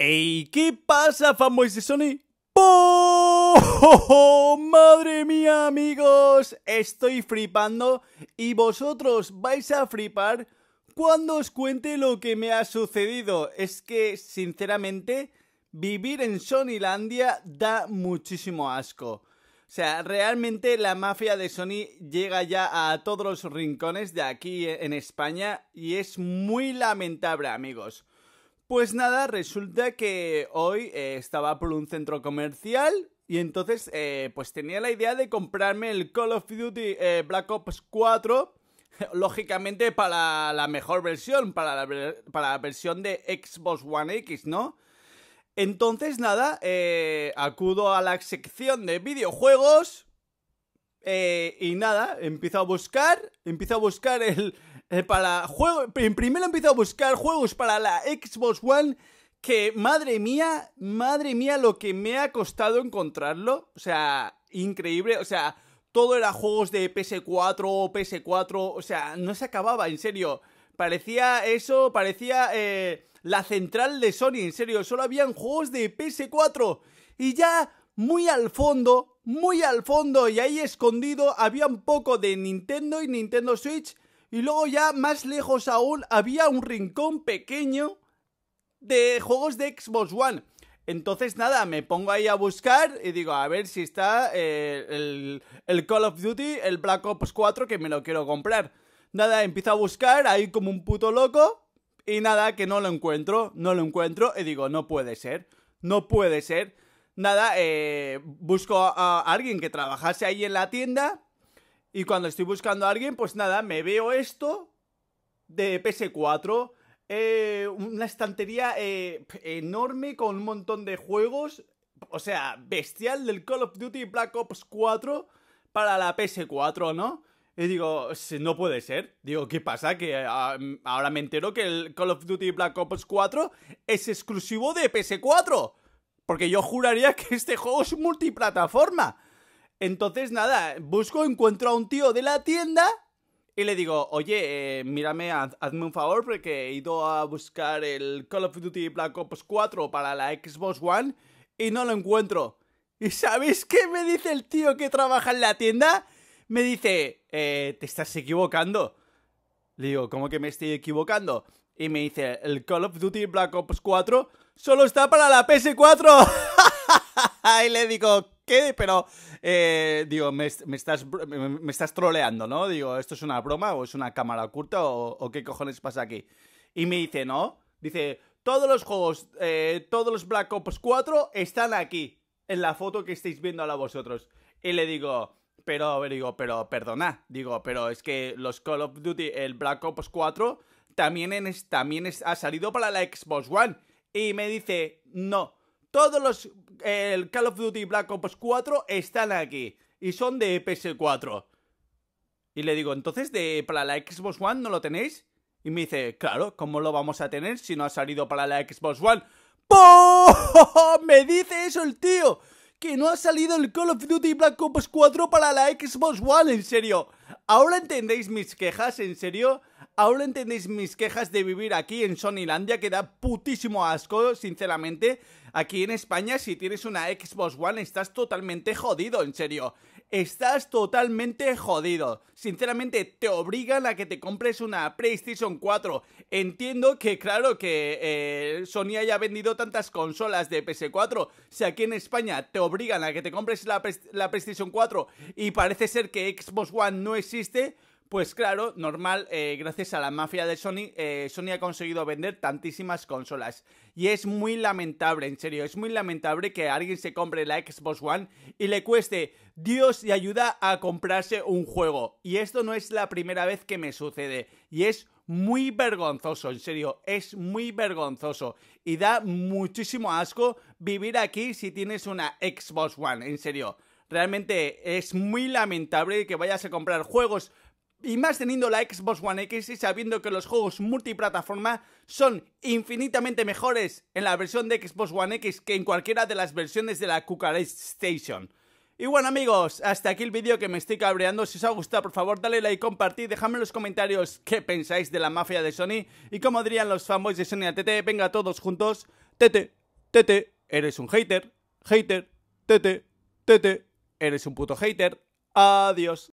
¡Ey! ¿Qué pasa, fanboys de Sony? ¡Oh! ¡Madre mía, amigos! Estoy flipando y vosotros vais a flipar cuando os cuente lo que me ha sucedido. Es que, sinceramente, vivir en Sonylandia da muchísimo asco. O sea, realmente la mafia de Sony llega ya a todos los rincones de aquí en España y es muy lamentable, amigos. Pues nada, resulta que hoy eh, estaba por un centro comercial y entonces eh, pues tenía la idea de comprarme el Call of Duty eh, Black Ops 4, lógicamente para la mejor versión, para la, versión de Xbox One X, ¿no? Entonces nada, acudo a la sección de videojuegos y nada, empiezo a buscar, empiezo a buscar el, eh, para juego, primero empiezo a buscar juegos para la Xbox One que madre mía, madre mía lo que me ha costado encontrarlo, o sea, increíble, o sea, todo era juegos de PS4, PS4, o sea, no se acababa, en serio. Parecía eso, parecía eh, la central de Sony, en serio, solo habían juegos de PS4. Y ya muy al fondo, muy al fondo y ahí escondido había un poco de Nintendo y Nintendo Switch y luego ya más lejos aún había un rincón pequeño de juegos de Xbox One. Entonces, nada, me pongo ahí a buscar y digo, a ver si está eh, el, Call of Duty, el Black Ops 4, que me lo quiero comprar. Nada, empiezo a buscar ahí como un puto loco y nada, que no lo encuentro, no lo encuentro y digo, no puede ser, no puede ser. Nada, eh, busco a alguien que trabajase ahí en la tienda y cuando estoy buscando a alguien, pues nada, me veo esto de PS4. Eh, una estantería eh, enorme con un montón de juegos. O sea, bestial del Call of Duty Black Ops 4 para la PS4, ¿no? Y digo, no puede ser. Digo, ¿qué pasa? Que ah, ahora me entero que el Call of Duty Black Ops 4 es exclusivo de PS4. Porque yo juraría que este juego es multiplataforma. Entonces, nada, busco, encuentro a un tío de la tienda y le digo, oye, eh, mírame, hazme un favor porque he ido a buscar el Call of Duty Black Ops 4 para la Xbox One y no lo encuentro. ¿Y sabéis qué me dice el tío que trabaja en la tienda? Me dice, eh, te estás equivocando. Le digo, ¿cómo que me estoy equivocando? y me dice, el Call of Duty Black Ops 4 solo está para la PS4. y le digo, ¿qué? Pero, eh, digo, me, estás, me, estás troleando, ¿no? Digo, ¿esto es una broma o es una cámara oculta o, qué cojones pasa aquí? Y me dice, no, dice, todos los juegos, eh, todos los Black Ops 4 están aquí, en la foto que estáis viendo ahora vosotros. Y le digo, pero, digo, pero, perdona, digo, pero es que los Call of Duty, el Black Ops 4 también, también ha salido para la Xbox One. Y me dice, no, todos los el Call of Duty Black Ops 4 están aquí. Y son de PS4. Y le digo, entonces de, para la Xbox One no lo tenéis. Y me dice, claro, ¿cómo lo vamos a tener si no ha salido para la Xbox One? Me dice eso el tío. Que no ha salido el Call of Duty Black Ops 4 para la Xbox One, en serio. ¿Ahora entendéis mis quejas, en serio? Ahora entendéis mis quejas de vivir aquí en Sonylandia, que da putísimo asco, sinceramente. Aquí en España, si tienes una Xbox One, estás totalmente jodido, en serio. Estás totalmente jodido. Sinceramente, te obligan a que te compres una PlayStation 4. Entiendo que, claro, que eh, Sony haya vendido tantas consolas de PS4. Si aquí en España te obligan a que te compres la PlayStation 4 y parece ser que Xbox One no existe pues claro, normal, eh, gracias a la mafia de Sony, eh, Sony ha conseguido vender tantísimas consolas. Y es muy lamentable, en serio, es muy lamentable que alguien se compre la Xbox One y le cueste Dios y ayuda a comprarse un juego. Y esto no es la primera vez que me sucede. Y es muy vergonzoso, en serio, es muy vergonzoso. Y da muchísimo asco vivir aquí si tienes una Xbox One, en serio realmente es muy lamentable que vayas a comprar juegos y más teniendo la Xbox One X y sabiendo que los juegos multiplataforma son infinitamente mejores en la versión de Xbox One X que en cualquiera de las versiones de la PlayStation Station. Y bueno amigos, hasta aquí el vídeo que me estoy cabreando, si os ha gustado por favor dale like, compartid, dejadme en los comentarios qué pensáis de la mafia de Sony y cómo dirían los fanboys de Sony a Tete, venga todos juntos, Tete, Tete, eres un hater, hater, Tete, Tete, eres un puto hater, adiós.